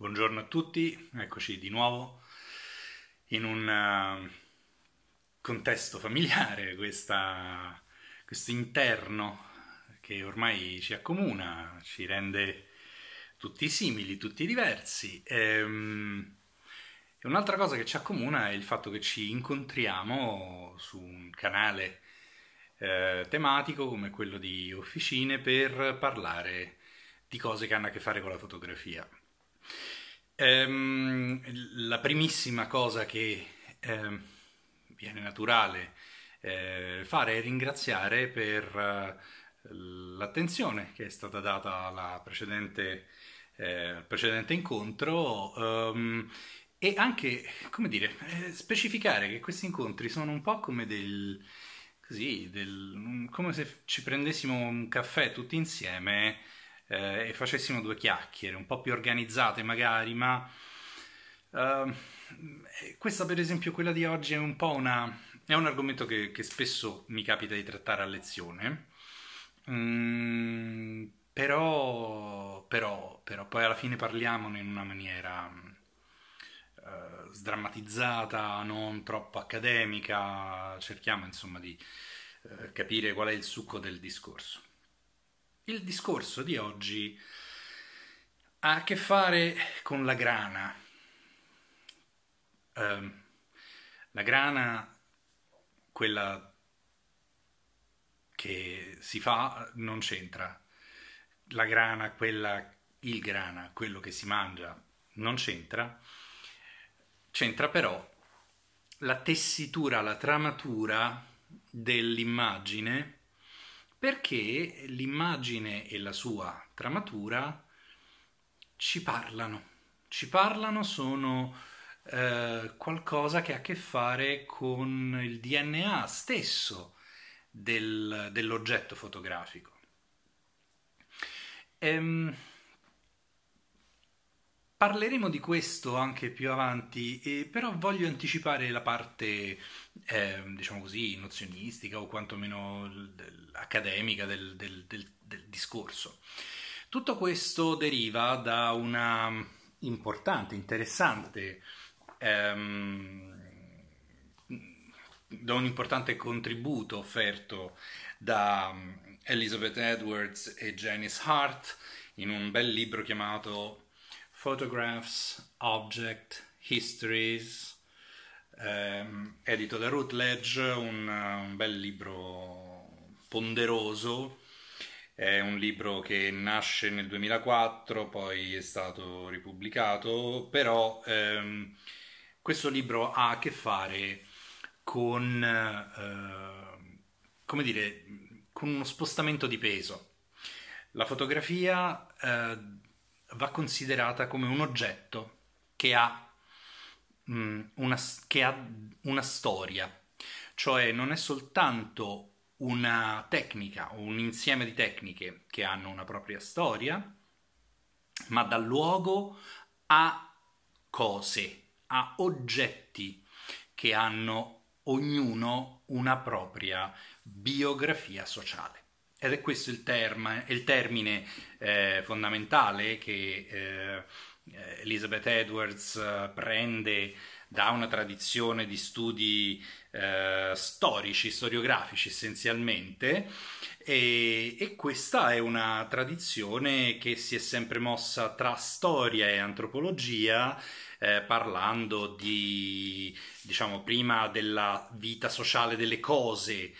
Buongiorno a tutti, eccoci di nuovo in un eh, contesto familiare, questa, questo interno che ormai ci accomuna, ci rende tutti simili, tutti diversi. Ehm, e, un'altra cosa che ci accomuna è il fatto che ci incontriamo su un canale eh, tematico come quello di Officine per parlare di cose che hanno a che fare con la fotografia Ehm, la primissima cosa che ehm, viene naturale eh, fare è ringraziare per eh, l'attenzione che è stata data al precedente, eh, precedente incontro. Ehm, e anche, come dire, eh, specificare che questi incontri sono un po' come del, così, del, come se ci prendessimo un caffè tutti insieme eh, e facessimo due chiacchiere, un po' più organizzate magari, ma ehm, eh, questa per esempio, quella di oggi, è un po' una... è un argomento che, che spesso mi capita di trattare a lezione, mm, però, però, però poi alla fine parliamo in una maniera eh, sdrammatizzata, non troppo accademica, cerchiamo insomma di eh, capire qual è il succo del discorso. Il discorso di oggi ha a che fare con la grana. Eh, la grana, quella che si fa, non c'entra. La grana, quella, il grana, quello che si mangia, non c'entra. C'entra però la tessitura, la tramatura dell'immagine perché l'immagine e la sua tramatura ci parlano, ci parlano sono eh, qualcosa che ha a che fare con il DNA stesso del, dell'oggetto fotografico. Ehm, Parleremo di questo anche più avanti, eh, però voglio anticipare la parte, eh, diciamo così, nozionistica o quantomeno accademica del, del, del, del discorso. Tutto questo deriva da una importante, interessante, ehm, da un importante contributo offerto da ehm, Elizabeth Edwards e Janice Hart in un bel libro chiamato Photographs, Object, Histories, ehm, edito da Routledge, un, un bel libro ponderoso, è un libro che nasce nel 2004, poi è stato ripubblicato, però ehm, questo libro ha a che fare con, eh, come dire, con uno spostamento di peso. La fotografia eh, va considerata come un oggetto che ha, mh, mm, una, che ha una storia, cioè non è soltanto una tecnica o un insieme di tecniche che hanno una propria storia, ma dà luogo a cose, a oggetti che hanno ognuno una propria biografia sociale. Ed è questo il, term- il termine eh, fondamentale che eh, eh Elizabeth Edwards eh, prende da una tradizione di studi eh, storici, storiografici essenzialmente, e, e, questa è una tradizione che si è sempre mossa tra storia e antropologia, eh, parlando di, diciamo, prima della vita sociale delle cose,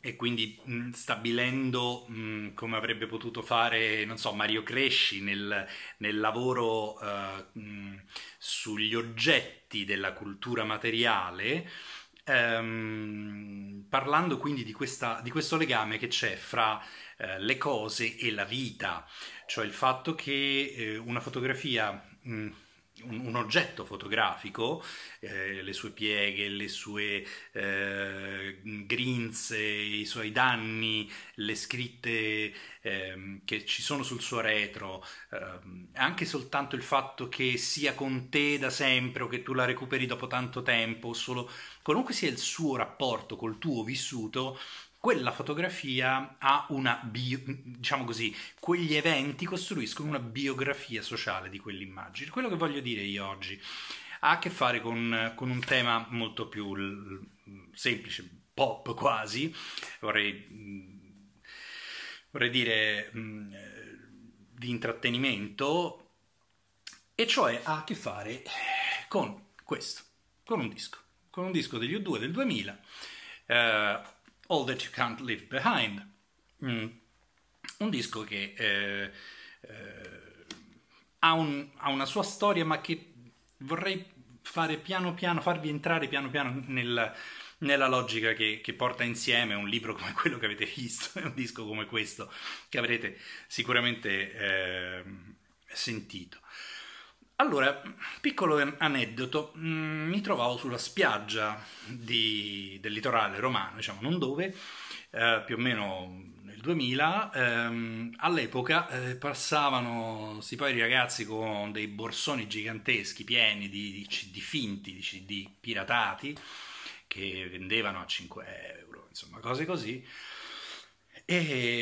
e quindi mh, stabilendo mh, come avrebbe potuto fare, non so, Mario Cresci nel, nel lavoro uh, mh, sugli oggetti della cultura materiale, ehm, parlando quindi di, questa, di, questo legame che c'è fra uh, le cose e la vita, cioè il fatto che eh, una fotografia un, un oggetto fotografico, eh, le sue pieghe, le sue eh, grinze, i suoi danni, le scritte eh, che ci sono sul suo retro, ehm, anche soltanto il fatto che sia con te da sempre o che tu la recuperi dopo tanto tempo, solo qualunque sia il suo rapporto col tuo vissuto, quella fotografia ha una, bio, diciamo così, quegli eventi costruiscono una biografia sociale di quell'immagine. Quello che voglio dire io oggi ha a che fare con, con un tema molto più l- semplice, pop quasi, vorrei, vorrei dire mh, mm, di intrattenimento, e cioè ha a che fare con questo, con un disco, con un disco degli U2 del 2000. Eh, All That You Can't Leave Behind, mm. un disco che eh, eh, ha, un, ha, una sua storia ma che vorrei fare piano piano, farvi entrare piano piano nel, nella logica che, che, porta insieme un libro come quello che avete visto e un disco come questo che avrete sicuramente eh, sentito. Allora, piccolo aneddoto, mm, mi trovavo sulla spiaggia di, del litorale romano, diciamo non dove, eh, più o meno nel 2000, ehm, all'epoca eh, passavano si poi ragazzi con dei borsoni giganteschi pieni di, di CD finti, di CD piratati, che vendevano a 5 euro, insomma cose così, e,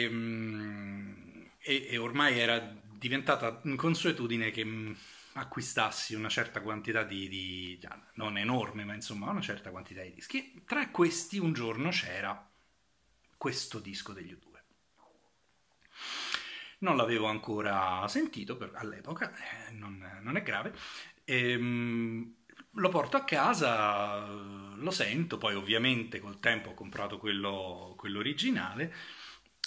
ehm, e, e ormai era diventata consuetudine che mm, acquistassi una certa quantità di, di, non enorme, ma insomma una certa quantità di dischi. Tra questi un giorno c'era questo disco degli U2. Non l'avevo ancora sentito per, all'epoca, eh, non, non, è grave. Ehm, lo porto a casa, lo sento, poi ovviamente col tempo ho comprato quello, quello originale.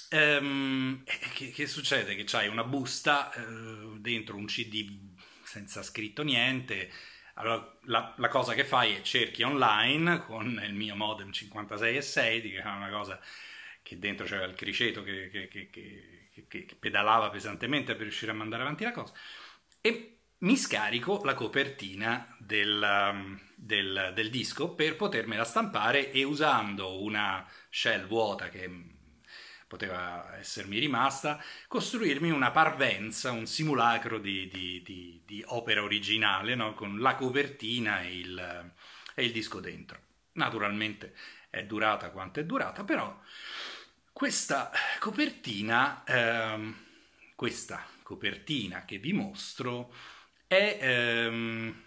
Ehm, che, che, succede? Che c'hai una busta eh, dentro un CD senza scritto niente. Allora, la, la, cosa che fai è cerchi online con il mio modem 56,6, che era una cosa che dentro c'era il criceto che, che, che, che, pedalava pesantemente per riuscire a mandare avanti la cosa, e mi scarico la copertina del, um, del, del disco per potermela stampare e usando una shell vuota che poteva essermi rimasta, costruirmi una parvenza, un simulacro di, di, di, di opera originale, no? con la copertina e il, e il disco dentro. Naturalmente è durata quanto è durata, però questa copertina, ehm, questa copertina che vi mostro è, ehm,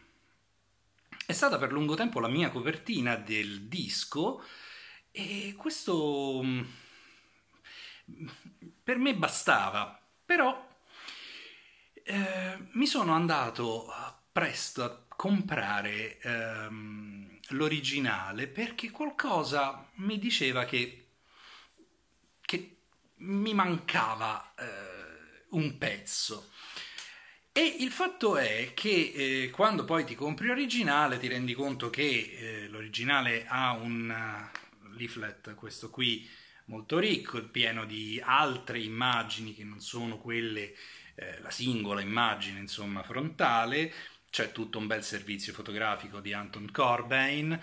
è, stata per lungo tempo la mia copertina del disco e questo per me bastava, però eh, mi sono andato presto a comprare ehm, l'originale perché qualcosa mi diceva che, che mi mancava eh, un pezzo. E il fatto è che eh, quando poi ti compri l'originale ti rendi conto che eh, l'originale ha un leaflet, questo qui, molto ricco, pieno di altre immagini che non sono quelle, eh, la singola immagine insomma, frontale, c'è tutto un bel servizio fotografico di Anton Corbijn,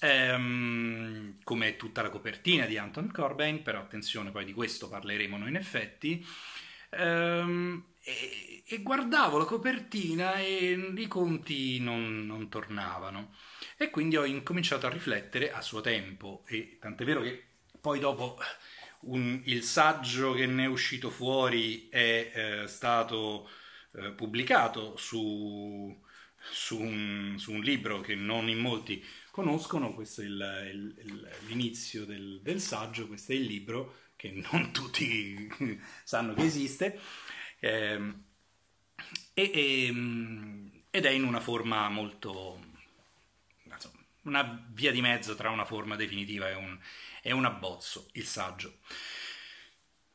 ehm, come tutta la copertina di Anton Corbijn, però attenzione, poi di questo parleremo noi in effetti. Ehm, e, e, guardavo la copertina e i conti non, non tornavano e quindi ho incominciato a riflettere a suo tempo e tant'è vero che poi dopo un, il saggio che ne è uscito fuori è eh, stato eh, pubblicato su, su, un, su, un, libro che non in molti conoscono, questo è il, il, il, l'inizio del, del saggio, questo è il libro che non tutti sanno che esiste, eh, e, e, ehm, ed è in una forma molto, una via di mezzo tra una forma definitiva e un, e un abbozzo, il saggio.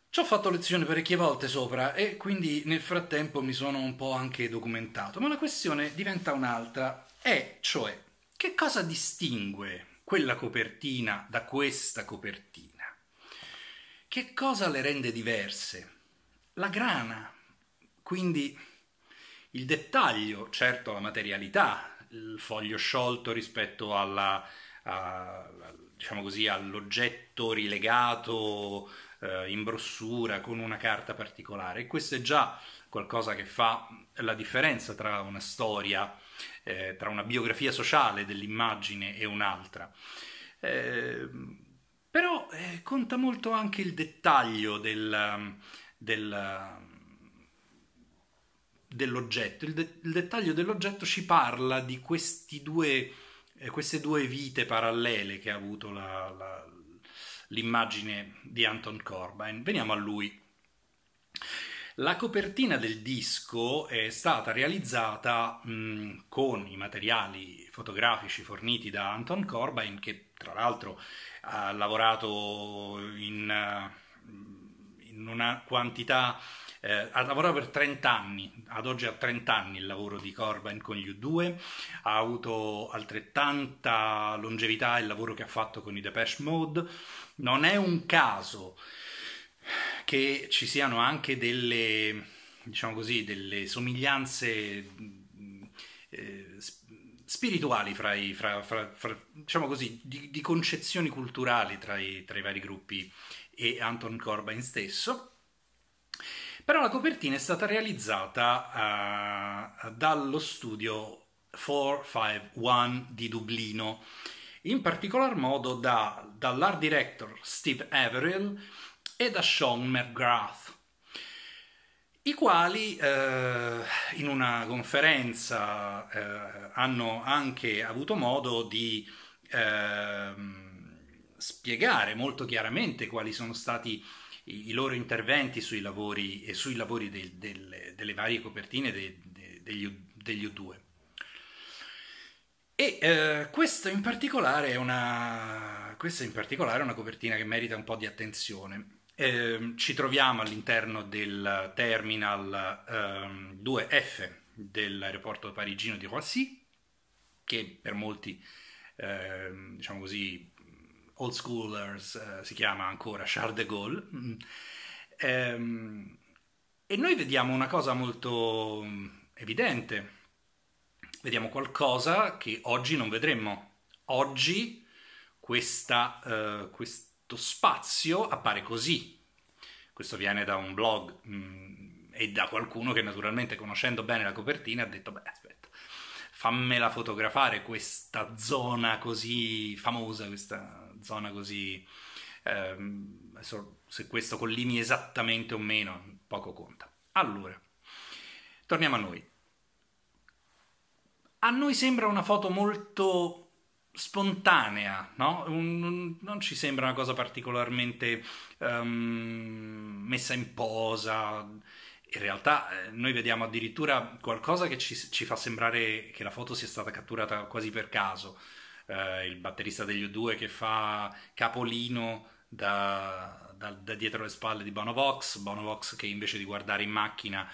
Ci ho fatto lezione parecchie volte sopra e quindi nel frattempo mi sono un po' anche documentato, ma la questione diventa un'altra, è cioè che cosa distingue quella copertina da questa copertina? Che cosa le rende diverse? La grana, quindi il dettaglio, certo la materialità, il foglio sciolto rispetto alla, a, diciamo così, all'oggetto rilegato eh, in brossura con una carta particolare. E questo è già qualcosa che fa la differenza tra una storia, eh, tra una biografia sociale dell'immagine e un'altra. Ehm, eh, però conta molto anche il dettaglio del, del dell'oggetto. Il, de- il, dettaglio dell'oggetto ci parla di due, eh, queste due vite parallele che ha avuto la, la, l'immagine di Anton Corbijn. Veniamo a lui. La copertina del disco è stata realizzata mh, con i materiali fotografici forniti da Anton Corbijn, che tra l'altro ha lavorato in, in una quantità eh, ha lavorato per 30 anni, ad oggi ha 30 anni il lavoro di Corbyn con gli U2, ha avuto altrettanta longevità il lavoro che ha fatto con i Depeche Mode, non è un caso che ci siano anche delle, diciamo così, delle somiglianze eh, spirituali, fra i, fra, fra, fra, diciamo così, di, di, concezioni culturali tra i, tra i vari gruppi e Anton Corbyn stesso. Però la copertina è stata realizzata uh, dallo studio 451 di Dublino, in particolar modo da, dall'art director Steve Averill e da Sean McGrath, i quali eh, in una conferenza eh, hanno anche avuto modo di eh, spiegare molto chiaramente quali sono stati i, i loro interventi sui lavori e sui lavori del, del, delle varie copertine de, de, degli, degli U2. E eh, questa, in una, questa, in particolare è una copertina che merita un po' di attenzione. Eh, ci troviamo all'interno del terminal eh, 2F dell'aeroporto parigino di Roissy, che per molti ehm, diciamo così, Old Schoolers eh, si chiama ancora Charles de Gaulle. Mm. Ehm, e noi vediamo una cosa molto mm, evidente, vediamo qualcosa che oggi non vedremmo. Oggi questa, eh, questo spazio appare così. Questo viene da un blog mh, mm, e da qualcuno che naturalmente conoscendo bene la copertina ha detto, beh aspetta, fammela fotografare questa zona così famosa, questa zona così, ehm, se questo collimi esattamente o meno, poco conta. Allora, torniamo a noi. A noi sembra una foto molto spontanea, no? Un, un, non ci sembra una cosa particolarmente um, messa in posa. In realtà eh, noi vediamo addirittura qualcosa che ci, ci, fa sembrare che la foto sia stata catturata quasi per caso eh, il batterista degli U2 che fa capolino da, da, da, dietro le spalle di Bonovox, Bonovox che invece di guardare in macchina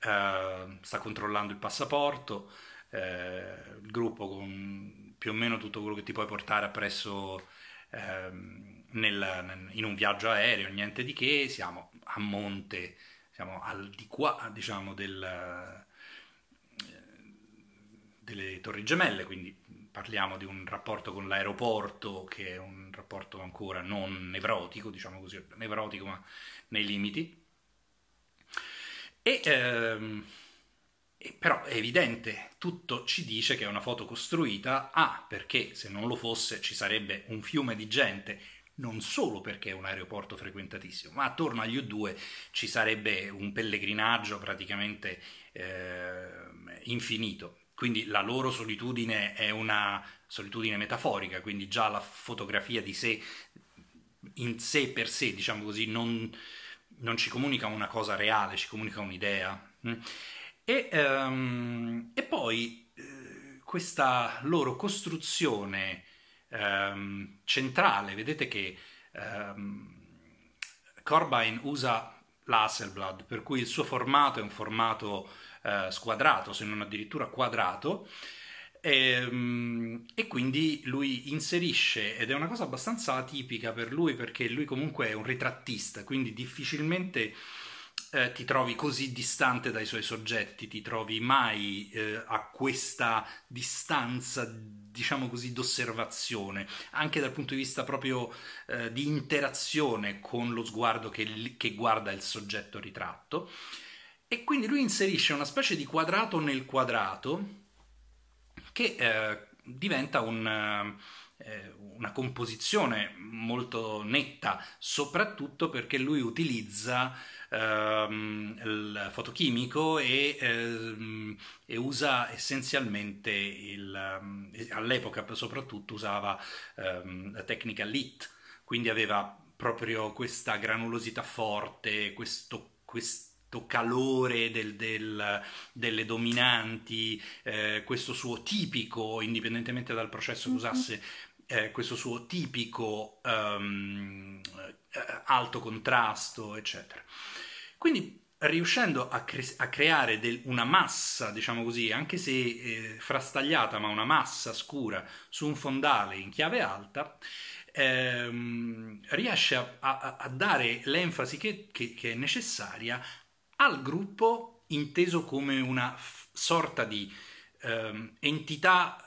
eh, sta controllando il passaporto, eh, il gruppo con più o meno tutto quello che ti puoi portare appresso ehm, nel, in un viaggio aereo, niente di che, siamo a monte, siamo al di qua, diciamo, del, eh, delle Torri Gemelle, quindi parliamo di un rapporto con l'aeroporto che è un rapporto ancora non nevrotico, diciamo così, nevrotico ma nei limiti. E, ehm, e però è evidente, tutto ci dice che è una foto costruita, A, ah, perché se non lo fosse ci sarebbe un fiume di gente non solo perché è un aeroporto frequentatissimo, ma attorno agli U2 ci sarebbe un pellegrinaggio praticamente eh, infinito. Quindi la loro solitudine è una solitudine metaforica, quindi già la fotografia di sé in sé per sé, diciamo così, non, non ci comunica una cosa reale, ci comunica un'idea. Mm. E, um, e, poi eh, questa loro costruzione um, centrale, vedete che um, ehm, Corbyn usa l'Hasselblad, per cui il suo formato è un formato eh, squadrato, se non addirittura quadrato, e, ehm, e, quindi lui inserisce, ed è una cosa abbastanza atipica per lui perché lui comunque è un ritrattista, quindi difficilmente eh, ti trovi così distante dai suoi soggetti, ti trovi mai eh, a questa distanza, diciamo così, d'osservazione, anche dal punto di vista proprio eh, di interazione con lo sguardo che, che guarda il soggetto ritratto. E quindi lui inserisce una specie di quadrato nel quadrato che eh, diventa un, eh, una composizione molto netta, soprattutto perché lui utilizza ehm, il fotochimico e, ehm, e usa essenzialmente, il, ehm, all'epoca soprattutto usava ehm, la tecnica LIT, quindi aveva proprio questa granulosità forte, questo, questo calore del, del, delle dominanti, eh, questo suo tipico, indipendentemente dal processo che mhm. usasse, eh, questo suo tipico um, alto contrasto, eccetera. Quindi riuscendo a, cre- a creare del- una massa, diciamo così, anche se eh, frastagliata, ma una massa scura su un fondale in chiave alta, ehm, riesce a-, a-, a, dare l'enfasi che, che-, che è necessaria al gruppo inteso come una f- sorta di ehm, entità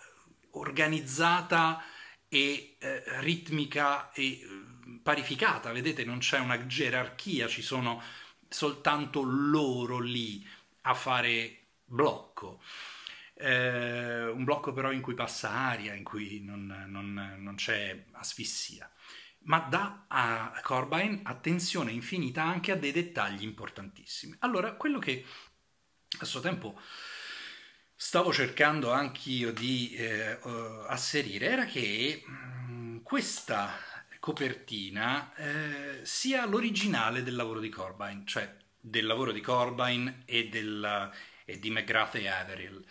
organizzata e eh, ritmica e ehm, parificata, vedete non c'è una gerarchia, ci sono soltanto loro lì a fare blocco. Eh, un blocco però in cui passa aria, in cui non, non, non c'è asfissia ma dà a Corbain attenzione infinita anche a dei dettagli importantissimi. Allora, quello che a suo tempo stavo cercando anch'io di eh, eh asserire era che mh, mm, questa copertina eh, sia l'originale del lavoro di Corbain, cioè del lavoro di Corbain e, della, e di McGrath e Averill.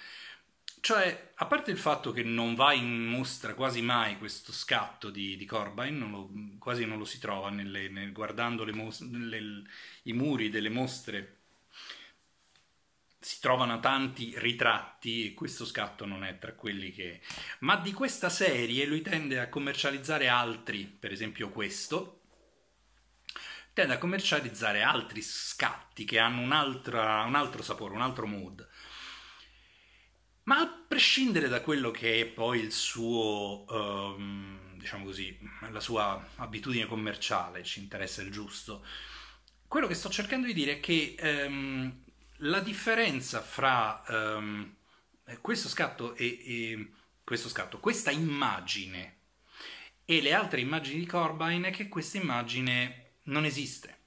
Cioè, a parte il fatto che non va in mostra quasi mai questo scatto di, di Corbyn, non lo, quasi non lo si trova nelle, nel, guardando le mos- le, i muri delle mostre, si trovano tanti ritratti e questo scatto non è tra quelli che... Ma di questa serie lui tende a commercializzare altri, per esempio questo, tende a commercializzare altri scatti che hanno un, altra, un altro sapore, un altro mood. Ma a prescindere da quello che è poi il suo, um, diciamo così, la sua abitudine commerciale, ci interessa il giusto, quello che sto cercando di dire è che um, la differenza fra um, questo scatto e, e questo scatto, questa immagine e le altre immagini di Corbyn è che questa immagine non esiste.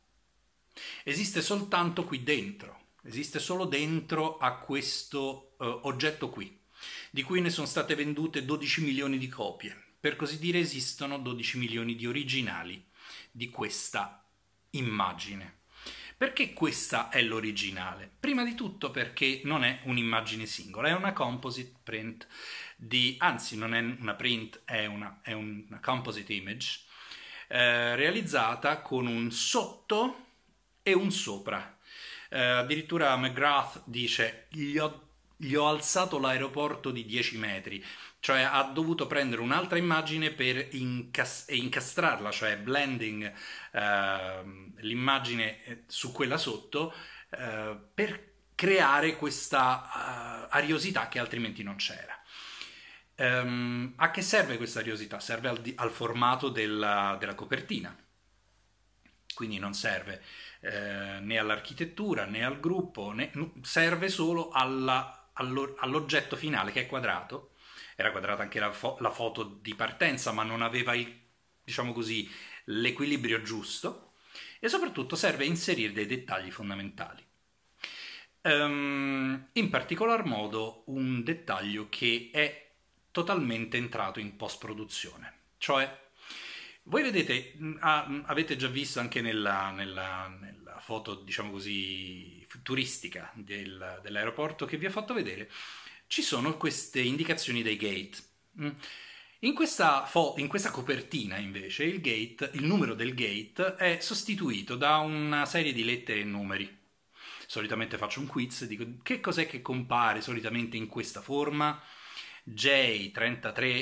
Esiste soltanto qui dentro, esiste solo dentro a questo eh, oggetto qui, di cui ne sono state vendute 12 milioni di copie. Per così dire esistono 12 milioni di originali di questa immagine. Perché questa è l'originale? Prima di tutto perché non è un'immagine singola, è una composite print di, anzi non è una print, è una, è una composite image eh, realizzata con un sotto e un sopra. Eh, addirittura McGrath dice gli ho gli ho alzato l'aeroporto di 10 metri, cioè ha dovuto prendere un'altra immagine per incas- incastrarla, cioè blending ehm, eh, l'immagine su quella sotto eh, per creare questa uh, ariosità che altrimenti non c'era. Um, a che serve questa ariosità? Serve al, di- al formato della, della copertina quindi non serve eh, né all'architettura né al gruppo, né, serve solo alla all'oggetto finale che è quadrato, era quadrata anche la, fo- la foto di partenza ma non aveva il, diciamo così, l'equilibrio giusto e soprattutto serve a inserire dei dettagli fondamentali. Um, in particolar modo un dettaglio che è totalmente entrato in post-produzione, cioè voi vedete, ah, avete già visto anche nella, nella, nella, foto, diciamo così, turistica del, dell'aeroporto che vi ho fatto vedere, ci sono queste indicazioni dei gate. Mm. In questa, fo- in questa copertina invece il, gate, il numero del gate è sostituito da una serie di lettere e numeri. Solitamente faccio un quiz e dico che cos'è che compare solitamente in questa forma. J33.3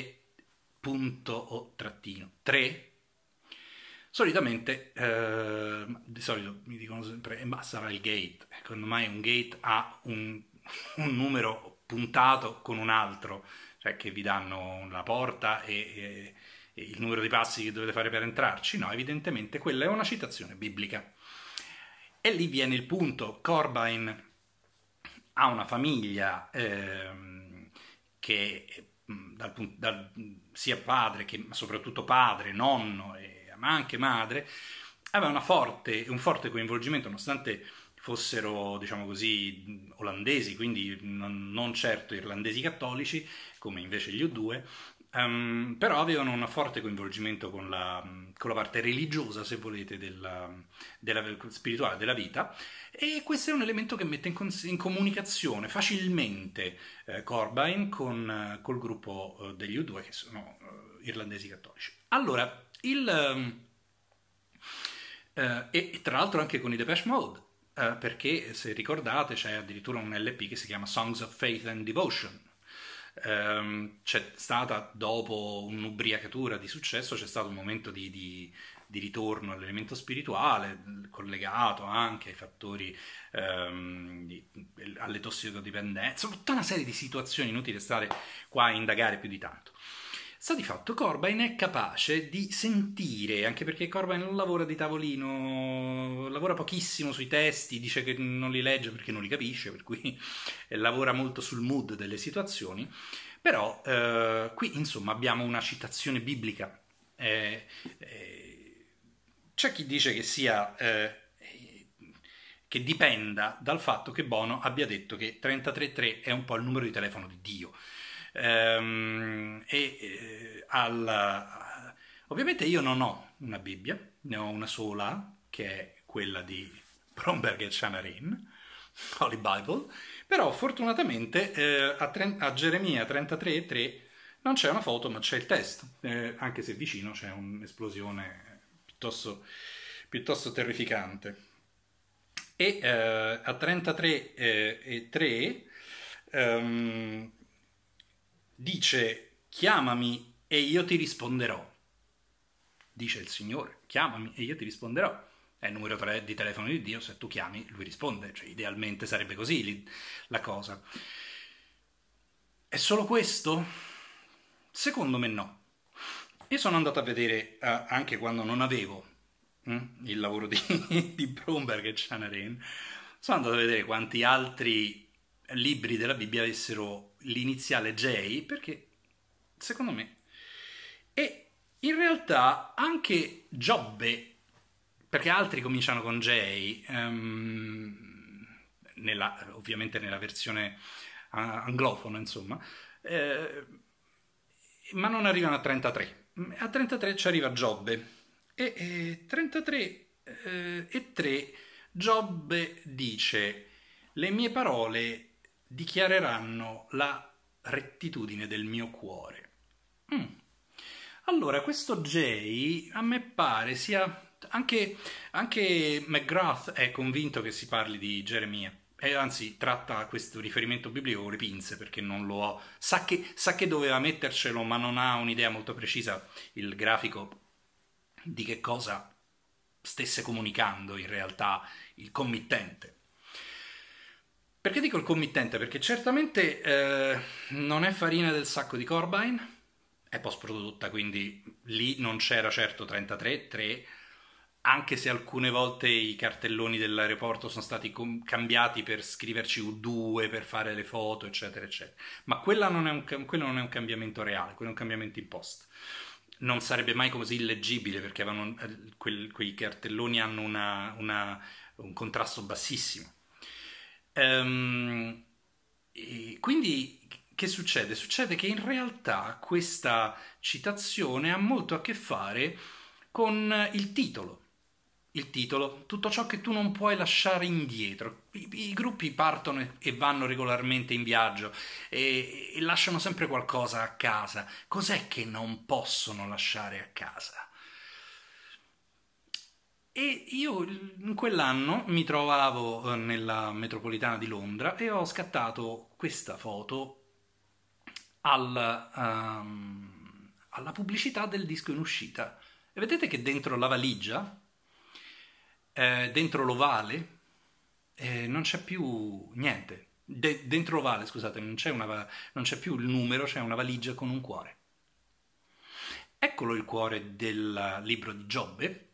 solitamente, eh, di solito mi dicono sempre, ma sarà il gate, secondo ecco, me un gate ha un, un numero puntato con un altro, cioè che vi danno la porta e, e, e, il numero di passi che dovete fare per entrarci, no, evidentemente quella è una citazione biblica. E lì viene il punto, Corbain ha una famiglia eh, che dal, dal, sia padre che soprattutto padre, nonno e ma anche madre, aveva forte, un forte coinvolgimento, nonostante fossero, diciamo così, olandesi, quindi non certo irlandesi cattolici, come invece gli U2, um, ehm, però avevano un forte coinvolgimento con la, con la parte religiosa, se volete, della, della, spirituale della vita, e questo è un elemento che mette in, cons- in comunicazione facilmente eh, Corbyn con, col gruppo eh, degli U2, che sono eh, irlandesi cattolici. Allora, il, ehm, eh, e tra l'altro anche con i Depeche Mode, eh, perché se ricordate c'è addirittura un LP che si chiama Songs of Faith and Devotion. Eh, c'è stata dopo un'ubriacatura di successo, c'è stato un momento di, di di ritorno all'elemento spirituale, collegato anche ai fattori, ehm, di, alle tossicodipendenze, tutta una serie di situazioni inutile stare qua a indagare più di tanto sa di fatto Corbain è capace di sentire, anche perché Corbain non lavora di tavolino, lavora pochissimo sui testi, dice che non li legge perché non li capisce, per cui lavora molto sul mood delle situazioni. Però eh, qui insomma abbiamo una citazione biblica. Eh, eh, c'è chi dice che sia eh, che dipenda dal fatto che Bono abbia detto che 333 è un po' il numero di telefono di Dio. Ehm, e eh, alla... Ovviamente io non ho una Bibbia, ne ho una sola, che è quella di Bromberg e Chanarin, Holy Bible, però fortunatamente eh, a, tre... a, Geremia 33,3 non c'è una foto ma c'è il testo, eh, anche se vicino c'è un'esplosione piuttosto, piuttosto terrificante e eh, a 33 eh, e 3 um, ehm, dice chiamami e io ti risponderò. Dice il Signore, chiamami e io ti risponderò. È il numero 3 di telefono di Dio, se tu chiami lui risponde, cioè idealmente sarebbe così la cosa. È solo questo? Secondo me no. Io sono andato a vedere uh, anche quando non avevo hm, il lavoro di, di Bromberg e Chanarain, sono andato a vedere quanti altri libri della Bibbia avessero l'iniziale J perché secondo me e in realtà anche Giobbe perché altri cominciano con J um, nella, ovviamente nella versione anglofona insomma eh, ma non arrivano a 33 a 33 ci arriva Giobbe e, e 33 eh, e 3 Giobbe dice le mie parole dichiareranno la rettitudine del mio cuore. Mm. Allora, questo J a me pare sia... Anche, anche McGrath è convinto che si parli di Geremia. E anzi, tratta questo riferimento biblico con le pinze perché non lo ho. Sa che, sa che doveva mettercelo, ma non ha un'idea molto precisa il grafico di che cosa stesse comunicando in realtà il committente. Perché dico il committente? Perché certamente eh, non è farina del sacco di Corbine, è post prodotta, quindi lì non c'era certo 33, 3, anche se alcune volte i cartelloni dell'aeroporto sono stati com- cambiati per scriverci U2, per fare le foto, eccetera, eccetera. Ma non un, quello non è un cambiamento reale, quello è un cambiamento in post. Non sarebbe mai così illeggibile perché avevano, eh, quel, quei cartelloni hanno una, una, un contrasto bassissimo Ehm, quindi che succede? Succede che in realtà questa citazione ha molto a che fare con il titolo. Il titolo, tutto ciò che tu non puoi lasciare indietro. I, i gruppi partono e vanno regolarmente in viaggio e, e lasciano sempre qualcosa a casa. Cos'è che non possono lasciare a casa? E io in quell'anno mi trovavo eh, nella metropolitana di Londra e ho scattato questa foto al, um, alla pubblicità del disco in uscita. E vedete che dentro la valigia, eh, dentro l'ovale, eh, non c'è più niente. De- dentro l'ovale, scusate, non c'è, va- non c'è più il numero, c'è una valigia con un cuore. Eccolo il cuore del libro di Giobbe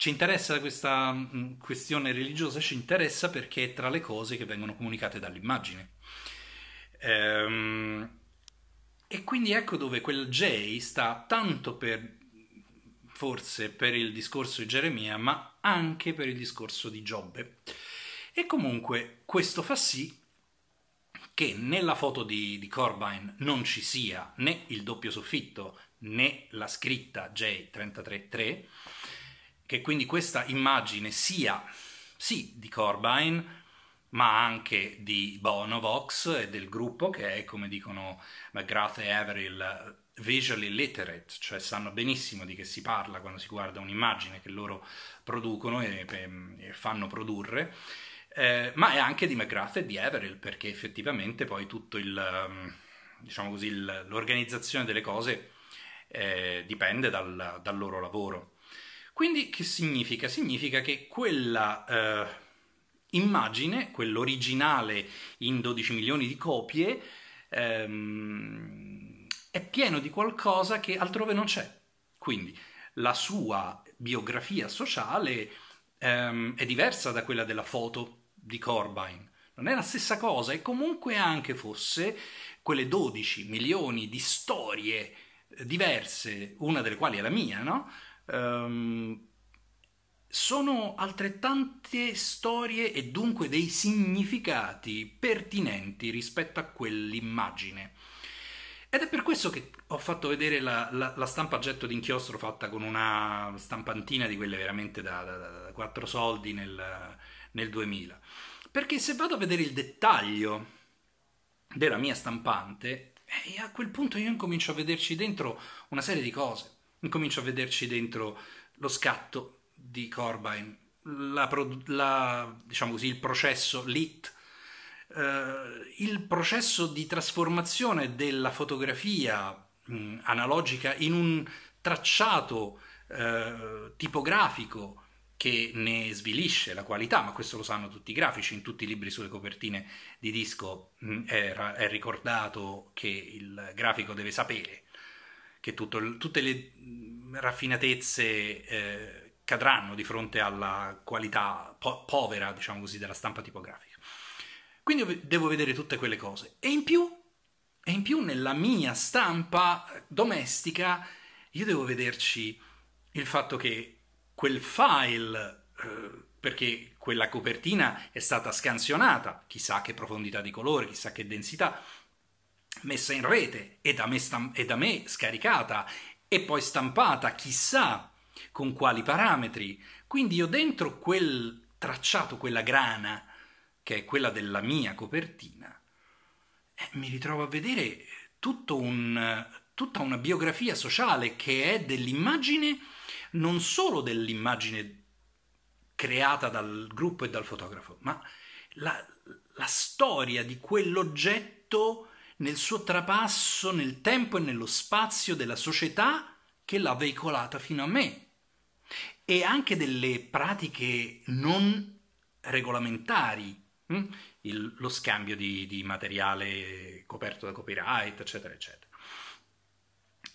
ci interessa questa mm, questione religiosa, ci interessa perché è tra le cose che vengono comunicate dall'immagine. Ehm, e quindi ecco dove quel J sta tanto per, forse, per il discorso di Geremia, ma anche per il discorso di Giobbe. E comunque questo fa sì che nella foto di, di Corbyn non ci sia né il doppio soffitto né la scritta J333, che quindi questa immagine sia, sì, di Corbine ma anche di Bonovox e del gruppo che è, come dicono McGrath e Averill, visually literate, cioè sanno benissimo di che si parla quando si guarda un'immagine che loro producono e, e fanno produrre, eh, ma è anche di McGrath e di Averill, perché effettivamente poi tutto il, ehm, diciamo così, l'organizzazione delle cose eh, dipende dal, dal loro lavoro. Quindi che significa? Significa che quella eh, immagine, quell'originale in 12 milioni di copie, ehm, è pieno di qualcosa che altrove non c'è. Quindi la sua biografia sociale ehm, è diversa da quella della foto di Corbyn. Non è la stessa cosa e comunque anche fosse quelle 12 milioni di storie eh, diverse, una delle quali è la mia, no? Um, sono altrettante storie e dunque dei significati pertinenti rispetto a quell'immagine. Ed è per questo che ho fatto vedere la, la, la stampa a getto d'inchiostro fatta con una stampantina di quelle veramente da, da, da 4 soldi nel, nel 2000. Perché se vado a vedere il dettaglio della mia stampante, eh, a quel punto io incomincio a vederci dentro una serie di cose incomincio a vederci dentro lo scatto di Corbyn, la, la, diciamo così, il processo, l'IT, eh, il processo di trasformazione della fotografia mh, analogica in un tracciato eh, tipografico che ne svilisce la qualità, ma questo lo sanno tutti i grafici, in tutti i libri sulle copertine di disco mh, è, è ricordato che il grafico deve sapere che tutto, tutte le mm, raffinatezze eh, cadranno di fronte alla qualità po- povera, diciamo così, della stampa tipografica. Quindi devo vedere tutte quelle cose. E in più, e in più nella mia stampa domestica, io devo vederci il fatto che quel file, eh, perché quella copertina è stata scansionata, chissà che profondità di colore, chissà che densità, messa in rete e da, me e da me scaricata e poi stampata chissà con quali parametri. Quindi io dentro quel tracciato, quella grana, che è quella della mia copertina, eh, mi ritrovo a vedere tutto un, tutta una biografia sociale che è dell'immagine, non solo dell'immagine creata dal gruppo e dal fotografo, ma la, la storia di quell'oggetto nel suo trapasso nel tempo e nello spazio della società che l'ha veicolata fino a me e anche delle pratiche non regolamentari, hm? Il, lo scambio di, di materiale coperto da copyright, eccetera, eccetera.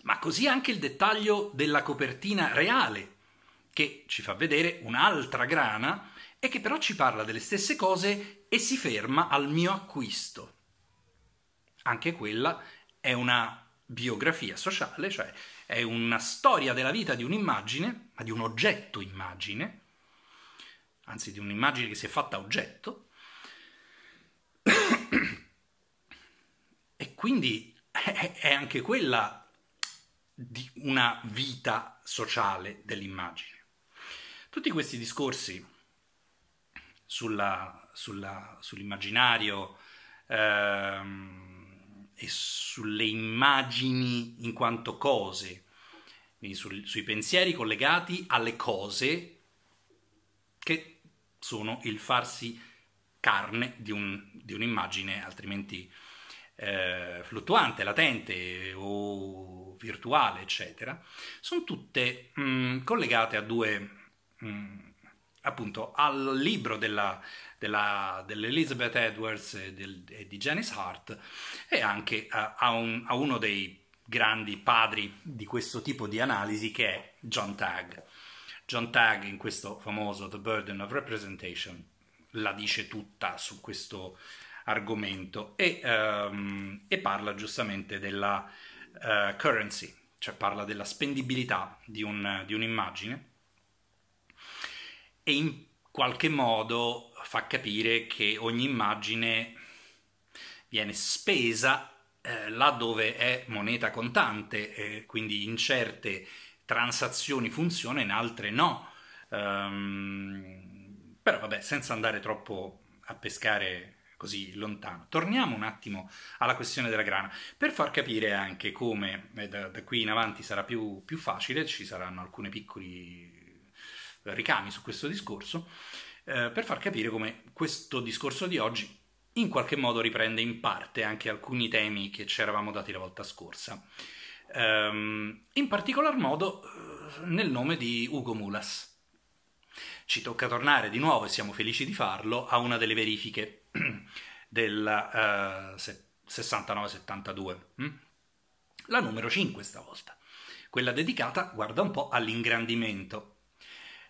Ma così anche il dettaglio della copertina reale, che ci fa vedere un'altra grana e che però ci parla delle stesse cose e si ferma al mio acquisto anche quella è una biografia sociale, cioè è una storia della vita di un'immagine, ma di un oggetto immagine, anzi di un'immagine che si è fatta oggetto, e quindi è anche quella di una vita sociale dell'immagine. Tutti questi discorsi sulla, sulla, sull'immaginario, ehm, e sulle immagini in quanto cose, quindi su, sui pensieri collegati alle cose che sono il farsi carne di, un, di un'immagine altrimenti eh, fluttuante, latente o virtuale, eccetera, sono tutte mh, mm, collegate a due mh, mm, appunto al libro della, della, dell'Elizabeth Edwards e, del, e, di Janice Hart e anche a, a, un, a, uno dei grandi padri di questo tipo di analisi che è John Tagg. John Tagg in questo famoso The Burden of Representation la dice tutta su questo argomento e, um, e parla giustamente della uh, currency, cioè parla della spendibilità di, un, di un'immagine e in qualche modo fa capire che ogni immagine viene spesa eh, là dove è moneta contante, eh, quindi in certe transazioni funziona, in altre no. Um, però vabbè, senza andare troppo a pescare così lontano. Torniamo un attimo alla questione della grana, per far capire anche come eh, da, da qui in avanti sarà più, più facile, ci saranno alcuni piccoli ricami su questo discorso, eh, per far capire come questo discorso di oggi in qualche modo riprende in parte anche alcuni temi che ci eravamo dati la volta scorsa. Um, in particolar modo eh, nel nome di Ugo Mulas. Ci tocca tornare di nuovo, e siamo felici di farlo, a una delle verifiche del uh, 69-72, la numero 5 stavolta, quella dedicata, guarda un po', all'ingrandimento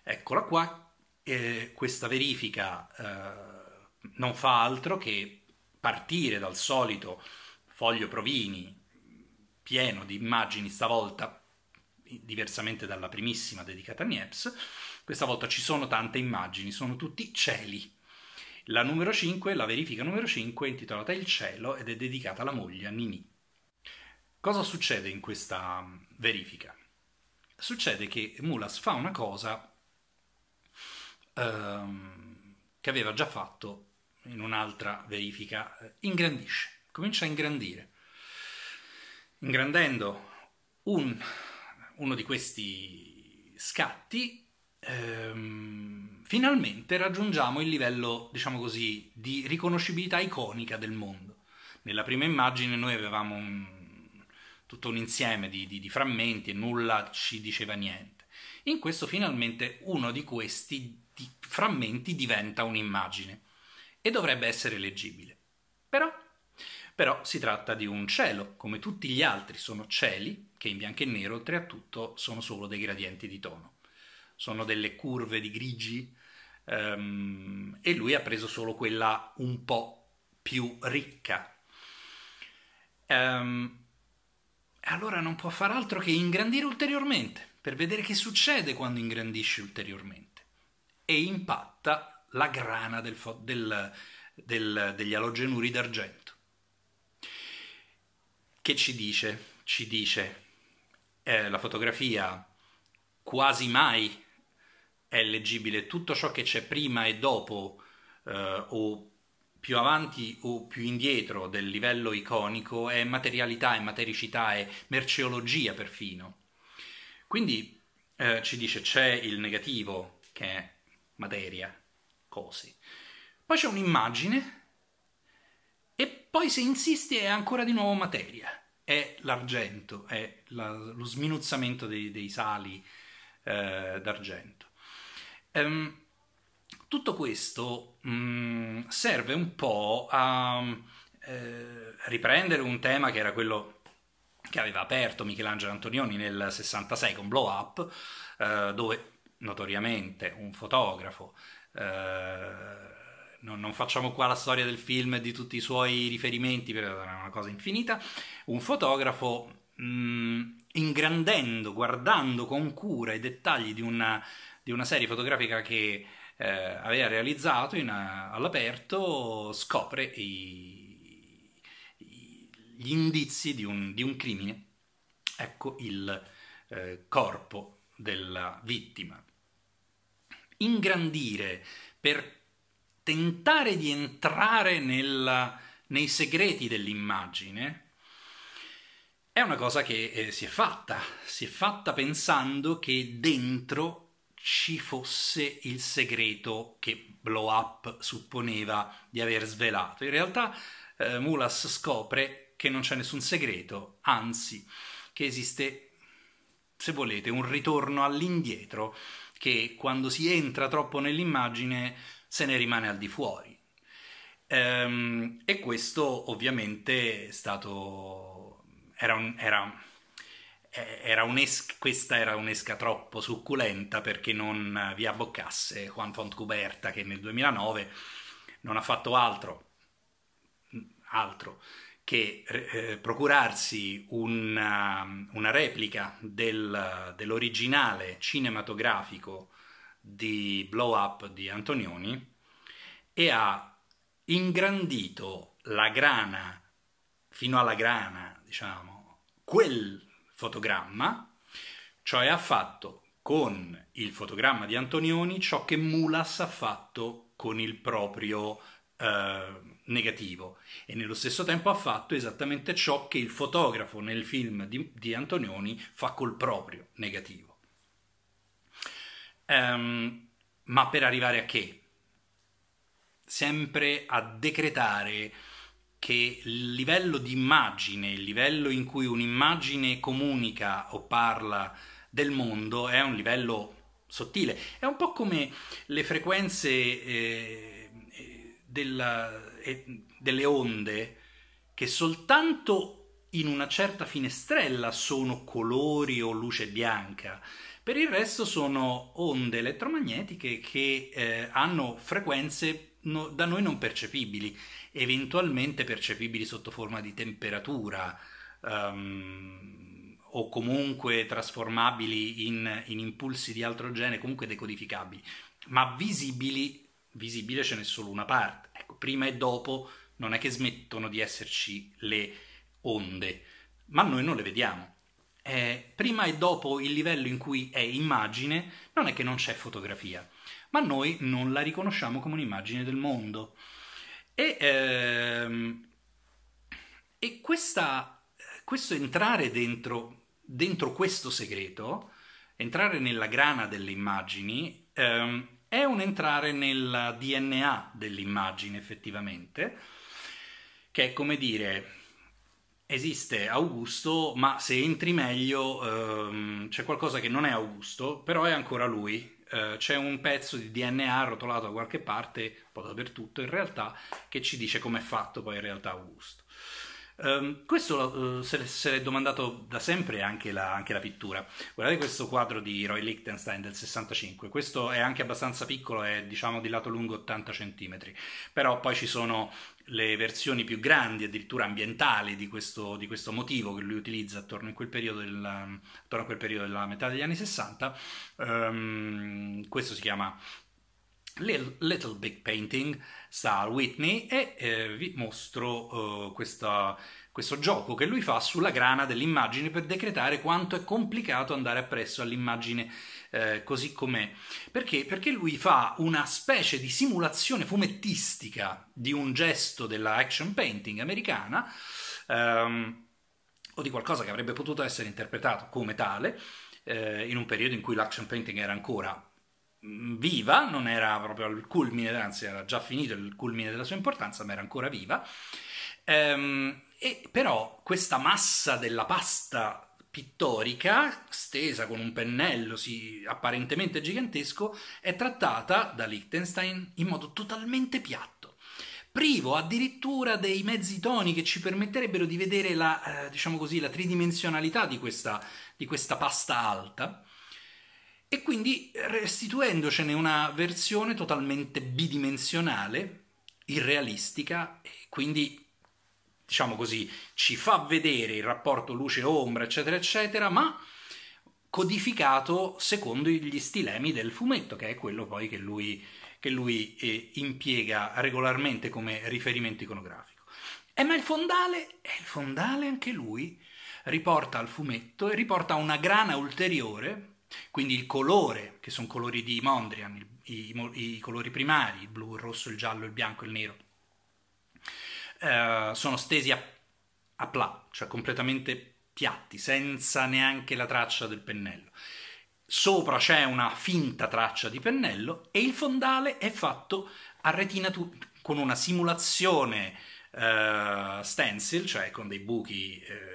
Eccola qua, eh, questa verifica eh, non fa altro che partire dal solito foglio provini pieno di immagini, stavolta diversamente dalla primissima dedicata a Niepce, questa volta ci sono tante immagini, sono tutti cieli. La numero 5, la verifica numero 5, è intitolata Il cielo ed è dedicata alla moglie, a Nini. Cosa succede in questa verifica? Succede che Mulas fa una cosa ehm, che aveva già fatto in un'altra verifica, ingrandisce, comincia a ingrandire, ingrandendo un, uno di questi scatti. Ehm, finalmente raggiungiamo il livello, diciamo così, di riconoscibilità iconica del mondo. Nella prima immagine noi avevamo un, tutto un insieme di, di, di, frammenti e nulla ci diceva niente. In questo finalmente uno di questi di frammenti diventa un'immagine e dovrebbe essere leggibile. Però, però si tratta di un cielo, come tutti gli altri sono cieli che in bianco e nero oltretutto sono solo dei gradienti di tono, sono delle curve di grigi um, e lui ha preso solo quella un po' più ricca. Um, allora non può far altro che ingrandire ulteriormente, per vedere che succede quando ingrandisce ulteriormente e impatta la grana del, del, del, degli alogenuri d'argento. Che ci dice? Ci dice eh, la fotografia quasi mai è leggibile, tutto ciò che c'è prima e dopo eh, o più avanti o più indietro del livello iconico è materialità, è matericità, è merceologia perfino. Quindi eh, ci dice c'è il negativo che materia, cose. Poi c'è un'immagine e poi se insisti è ancora di nuovo materia. È l'argento, è la, lo sminuzzamento dei, dei sali eh, d'argento. Um, tutto questo mh, mm, serve un po' a eh, riprendere un tema che era quello che aveva aperto Michelangelo Antonioni nel 66 con Blow Up, eh, dove notoriamente un fotografo. Eh, non, non, facciamo qua la storia del film e di tutti i suoi riferimenti, perché è una cosa infinita. Un fotografo, mh, mm, ingrandendo, guardando con cura i dettagli di una, di una serie fotografica che eh, aveva realizzato in, all'aperto, scopre i, i, gli indizi di un, di un, crimine. Ecco il eh, corpo della vittima ingrandire, per tentare di entrare nella, nei segreti dell'immagine, è una cosa che eh, si è fatta, si è fatta pensando che dentro ci fosse il segreto che Blow Up supponeva di aver svelato. In realtà eh, Mulas scopre che non c'è nessun segreto, anzi che esiste, se volete, un ritorno all'indietro che quando si entra troppo nell'immagine se ne rimane al di fuori. Um, e questo ovviamente è stato. Era un, era, eh, era un'esca, questa era un'esca troppo succulenta perché non vi abboccasse Juan Fontcuberta che nel 2009 non ha fatto altro, altro che eh, eh, procurarsi una, una replica del, dell'originale cinematografico di Blow Up di Antonioni e ha ingrandito la grana, fino alla grana, diciamo, quel fotogramma, cioè ha fatto con il fotogramma di Antonioni ciò che Mulas ha fatto con il proprio eh, negativo e nello stesso tempo ha fatto esattamente ciò che il fotografo nel film di, di Antonioni fa col proprio negativo. Um, ma per arrivare a che? Sempre a decretare che il livello di immagine, il livello in cui un'immagine comunica o parla del mondo è un livello sottile, è un po' come le frequenze... Eh, della, eh, delle onde che soltanto in una certa finestrella sono colori o luce bianca, per il resto sono onde elettromagnetiche che eh, hanno frequenze no, da noi non percepibili, eventualmente percepibili sotto forma di temperatura um, o comunque trasformabili in, in impulsi di altro genere, comunque decodificabili, ma visibili, visibile ce n'è solo una parte. Ecco, prima e dopo non è che smettono di esserci le onde, ma noi non le vediamo. Eh, prima e dopo il livello in cui è immagine non è che non c'è fotografia, ma noi non la riconosciamo come un'immagine del mondo. E, ehm, e questa, questo entrare dentro, dentro, questo segreto, entrare nella grana delle immagini, ehm, è un entrare nel DNA dell'immagine effettivamente, che è come dire esiste Augusto, ma se entri meglio ehm, c'è qualcosa che non è Augusto, però è ancora lui. Eh, c'è un pezzo di DNA rotolato da qualche parte, un po' dappertutto in realtà, che ci dice com'è fatto poi in realtà Augusto. Um, questo uh, se, se l'è domandato da sempre anche la, anche la, pittura. Guardate questo quadro di Roy Lichtenstein del 65, questo è anche abbastanza piccolo, è diciamo di lato lungo 80 cm, però poi ci sono le versioni più grandi, addirittura ambientali, di questo, di questo motivo che lui utilizza attorno, della, attorno, a quel periodo della metà degli anni 60. Um, ehm, questo si chiama Little Big Painting Star Whitney e eh, vi mostro eh, questa, questo gioco che lui fa sulla grana dell'immagine per decretare quanto è complicato andare appresso all'immagine eh, così com'è. Perché? Perché lui fa una specie di simulazione fumettistica di un gesto della action painting americana ehm, o di qualcosa che avrebbe potuto essere interpretato come tale eh, in un periodo in cui l'action painting era ancora Mm, viva, non era proprio al culmine, anzi era già finito il culmine della sua importanza, ma era ancora viva. Ehm, e però questa massa della pasta pittorica, stesa con un pennello sì, apparentemente gigantesco, è trattata da Liechtenstein in modo totalmente piatto privo addirittura dei mezzi toni che ci permetterebbero di vedere la, eh, diciamo così, la tridimensionalità di questa, di questa pasta alta e quindi restituendocene una versione totalmente bidimensionale, irrealistica, e quindi diciamo così, ci fa vedere il rapporto luce-ombra, eccetera, eccetera, ma codificato secondo gli stilemi del fumetto, che è quello poi che lui, che lui eh, impiega regolarmente come riferimento iconografico. E eh, ma il fondale, eh, il fondale anche lui riporta al fumetto e riporta una grana ulteriore quindi il colore, che sono colori di Mondrian, i, i, i, colori primari, il blu, il rosso, il giallo, il bianco, e il nero, eh, sono stesi a, a plat, cioè completamente piatti, senza neanche la traccia del pennello. Sopra c'è una finta traccia di pennello e il fondale è fatto a retina con una simulazione eh, stencil, cioè con dei buchi... Eh,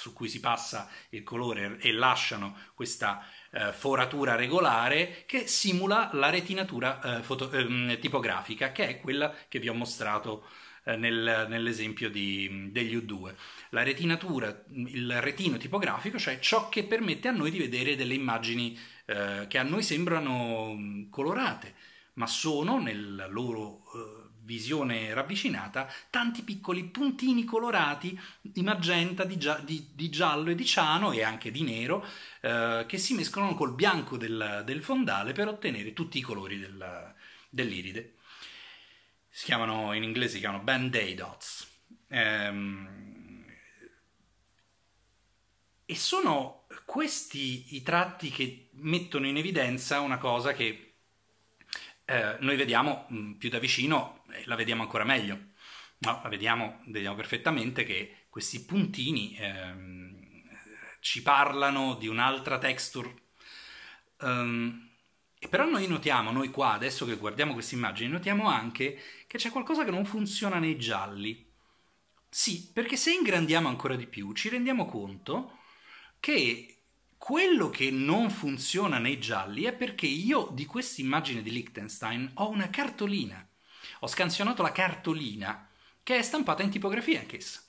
su cui si passa il colore e lasciano questa eh, foratura regolare che simula la retinatura eh, foto, eh, tipografica, che è quella che vi ho mostrato eh, nel, nell'esempio di, degli U2. La retinatura, il retino tipografico, cioè ciò che permette a noi di vedere delle immagini eh, che a noi sembrano colorate, ma sono nel loro eh, visione ravvicinata tanti piccoli puntini colorati di magenta, di, gia- di, di giallo e di ciano e anche di nero eh, che si mescolano col bianco del, del, fondale per ottenere tutti i colori del, dell'iride. Si chiamano in inglese si chiamano band-aid dots. Ehm, e sono questi i tratti che mettono in evidenza una cosa che eh, noi vediamo mh, mm, più da vicino la vediamo ancora meglio. No, vediamo, vediamo, perfettamente che questi puntini ehm, ci parlano di un'altra texture. Um, però noi notiamo, noi qua, adesso che guardiamo queste immagini, notiamo anche che c'è qualcosa che non funziona nei gialli. Sì, perché se ingrandiamo ancora di più ci rendiamo conto che quello che non funziona nei gialli è perché io di questa immagine di Liechtenstein ho una cartolina ho scansionato la cartolina che è stampata in tipografia anch'essa.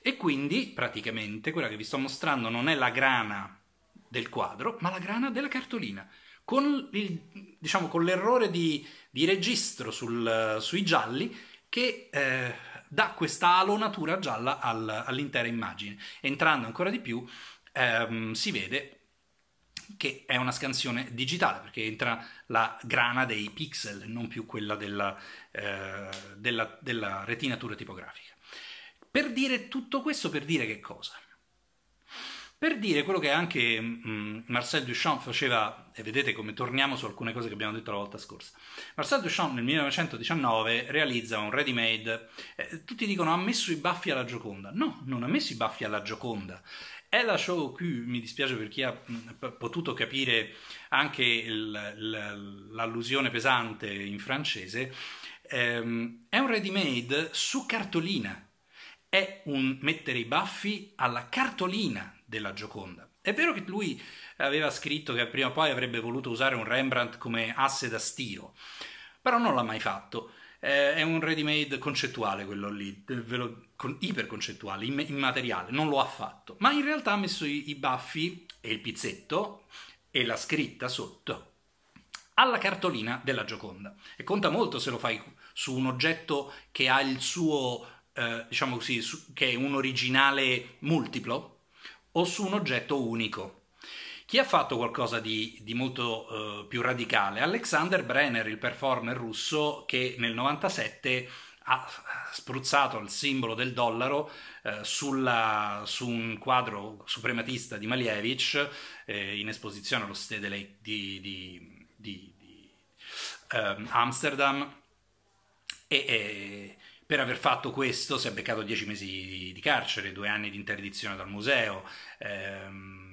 E quindi, praticamente, quella che vi sto mostrando non è la grana del quadro, ma la grana della cartolina. Con, il, diciamo, con l'errore di, di registro sul, sui gialli che eh, dà questa alonatura gialla al, all'intera immagine. Entrando ancora di più, ehm, si vede che è una scansione digitale perché entra la grana dei pixel, non più quella della, eh, della, della retinatura tipografica. Per dire tutto questo, per dire che cosa? Per dire quello che anche mh, mm, Marcel Duchamp faceva, e vedete come torniamo su alcune cose che abbiamo detto la volta scorsa. Marcel Duchamp nel 1919 realizza un ready made, eh, tutti dicono ha messo i baffi alla Gioconda. No, non ha messo i baffi alla Gioconda, la Show qui mi dispiace per chi ha potuto capire anche il, l'allusione pesante in francese, ehm, è un ready-made su cartolina, è un mettere i baffi alla cartolina della Gioconda. È vero che lui aveva scritto che prima o poi avrebbe voluto usare un Rembrandt come asse da stiro, però non l'ha mai fatto. Eh, è un ready made concettuale quello lì, velo, con, iperconcettuale, immateriale, non lo ha fatto, ma in realtà ha messo i, i baffi e il pizzetto e la scritta sotto alla cartolina della Gioconda. E conta molto se lo fai su un oggetto che ha il suo, eh, diciamo così, su, che è un originale multiplo o su un oggetto unico. Chi ha fatto qualcosa di, di molto eh, più radicale? Alexander Brenner, il performer russo che nel 97 ha spruzzato il simbolo del dollaro eh, sulla, su un quadro suprematista di Malievich eh, in esposizione allo Stedele di, di, di, di ehm, Amsterdam e, e, per aver fatto questo si è beccato 10 mesi di carcere, due anni di interdizione dal museo. Ehm,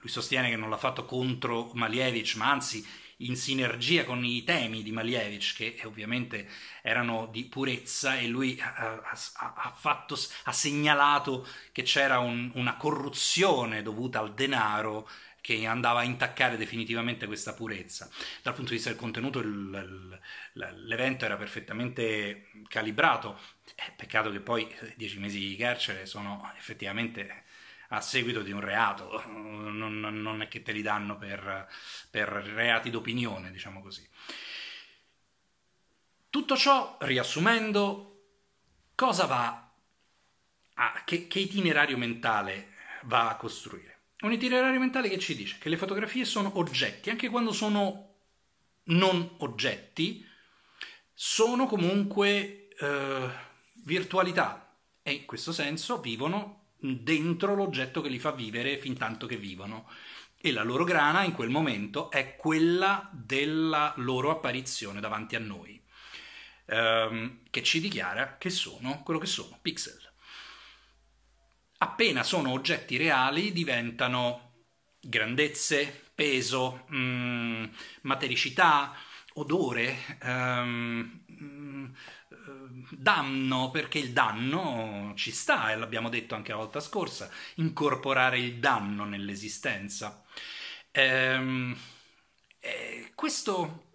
lui sostiene che non l'ha fatto contro Malievich, ma anzi in sinergia con i temi di Malievich, che eh, ovviamente erano di purezza, e lui ha, ha, ha, fatto, ha segnalato che c'era un, una corruzione dovuta al denaro che andava a intaccare definitivamente questa purezza. Dal punto di vista del contenuto, l'evento era perfettamente calibrato. Eh, peccato che poi eh, dieci mesi di carcere sono effettivamente a seguito di un reato, non, non è che te li danno per, per reati d'opinione, diciamo così. Tutto ciò, riassumendo, cosa va a, che, che itinerario mentale va a costruire? Un itinerario mentale che ci dice che le fotografie sono oggetti, anche quando sono non oggetti, sono comunque eh, virtualità e in questo senso vivono dentro l'oggetto che li fa vivere fin tanto che vivono. E la loro grana in quel momento è quella della loro apparizione davanti a noi, ehm, che ci dichiara che sono quello che sono, pixel. Appena sono oggetti reali diventano grandezze, peso, mh, mm, matericità, odore, ehm, mh, mm, danno, perché il danno ci sta, e l'abbiamo detto anche la volta scorsa, incorporare il danno nell'esistenza. Ehm, eh, questo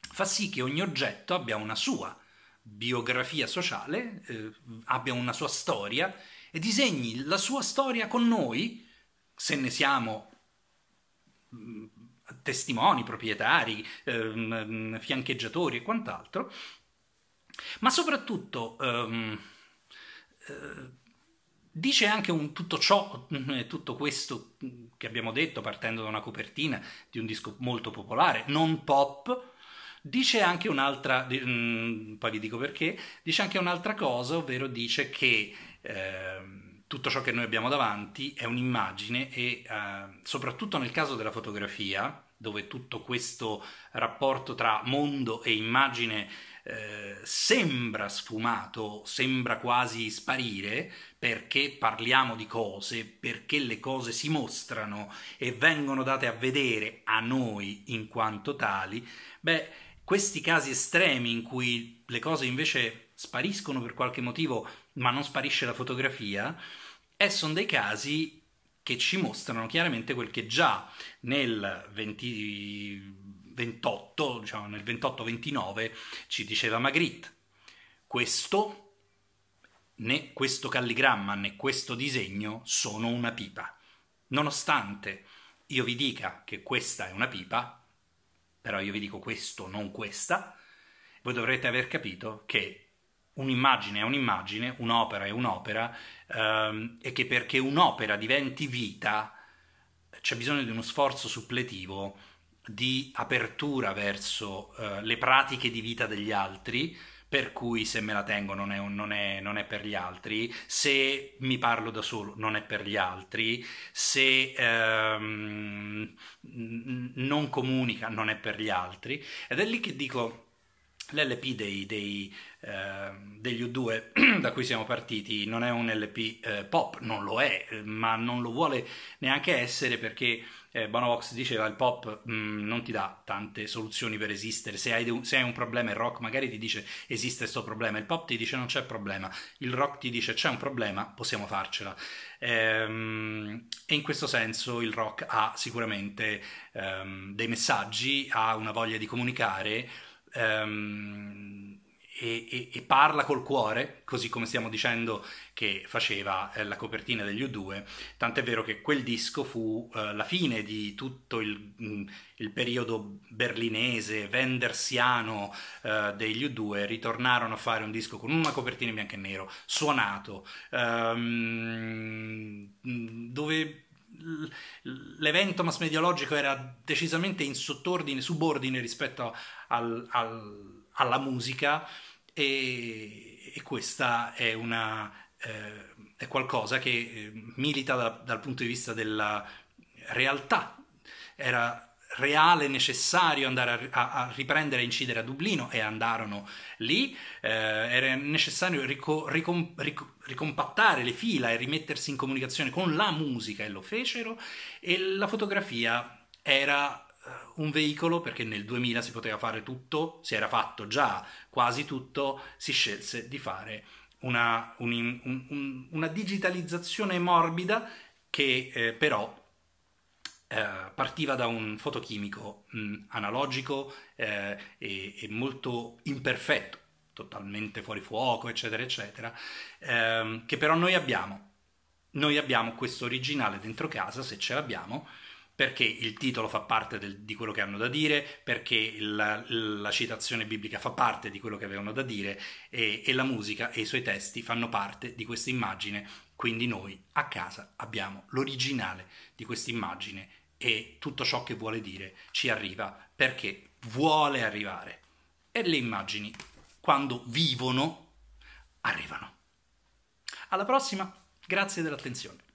fa sì che ogni oggetto abbia una sua biografia sociale, eh, abbia una sua storia e disegni la sua storia con noi, se ne siamo mm, testimoni, proprietari, ehm, mm, fiancheggiatori e quant'altro, ma soprattutto ehm, eh, dice anche un, tutto ciò, mm, tutto questo che abbiamo detto, partendo da una copertina di un disco molto popolare, non pop, dice anche un'altra, mh, mm, poi vi dico perché, dice anche un'altra cosa, ovvero dice che... Ehm, tutto ciò che noi abbiamo davanti è un'immagine e uh, soprattutto nel caso della fotografia, dove tutto questo rapporto tra mondo e immagine eh, sembra sfumato, sembra quasi sparire, perché parliamo di cose, perché le cose si mostrano e vengono date a vedere a noi in quanto tali, beh, questi casi estremi in cui le cose invece spariscono per qualche motivo, ma non sparisce la fotografia, eh, sono dei casi che ci mostrano chiaramente quel che già nel 20 28, diciamo nel 28-29 ci diceva Magritte, questo, né questo calligramma né questo disegno sono una pipa. Nonostante io vi dica che questa è una pipa, però io vi dico questo, non questa, voi dovrete aver capito che un'immagine è un'immagine, un'opera è un'opera, ehm, e che perché un'opera diventi vita c'è bisogno di uno sforzo suppletivo di apertura verso uh, le pratiche di vita degli altri, per cui se me la tengo non è, non, è, non è, per gli altri, se mi parlo da solo non è per gli altri, se ehm, non comunica non è per gli altri. Ed è lì che dico l'LP dei, dei, eh, degli U2 da cui siamo partiti non è un LP eh, pop, non lo è, ma non lo vuole neanche essere perché eh, Bonovox diceva il pop mh, mm, non ti dà tante soluzioni per esistere, se hai, se hai, un problema il rock magari ti dice esiste questo problema, il pop ti dice non c'è problema, il rock ti dice c'è un problema, possiamo farcela. Ehm, e in questo senso il rock ha sicuramente ehm, dei messaggi, ha una voglia di comunicare. Ehm, e, e, e, parla col cuore, così come stiamo dicendo che faceva eh, la copertina degli U2, tant'è vero che quel disco fu eh, la fine di tutto il, mh, mm, il periodo berlinese, vendersiano eh, degli U2, ritornarono a fare un disco con una copertina in bianco e nero, suonato, ehm, mm, dove l'evento mass mediologico era decisamente in sottordine, subordine rispetto al, al alla musica e, e questa è, una, eh, è qualcosa che eh, milita da, dal punto di vista della realtà. Era reale, necessario andare a, a, riprendere e incidere a Dublino e andarono lì, eh, era necessario rico, ricom, ric, ricompattare le fila e rimettersi in comunicazione con la musica e lo fecero e la fotografia era eh, un veicolo perché nel 2000 si poteva fare tutto, si era fatto già quasi tutto, si scelse di fare una, un, un, una digitalizzazione morbida che eh, però eh, partiva da un fotochimico mh, mm, analogico eh, e, e, molto imperfetto, totalmente fuori fuoco, eccetera, eccetera, ehm, che però noi abbiamo. Noi abbiamo questo originale dentro casa, se ce l'abbiamo, perché il titolo fa parte del, di quello che hanno da dire, perché la, la, citazione biblica fa parte di quello che avevano da dire e, e la musica e i suoi testi fanno parte di questa immagine, quindi noi a casa abbiamo l'originale di questa immagine e tutto ciò che vuole dire ci arriva perché vuole arrivare e le immagini quando vivono arrivano. Alla prossima, grazie dell'attenzione.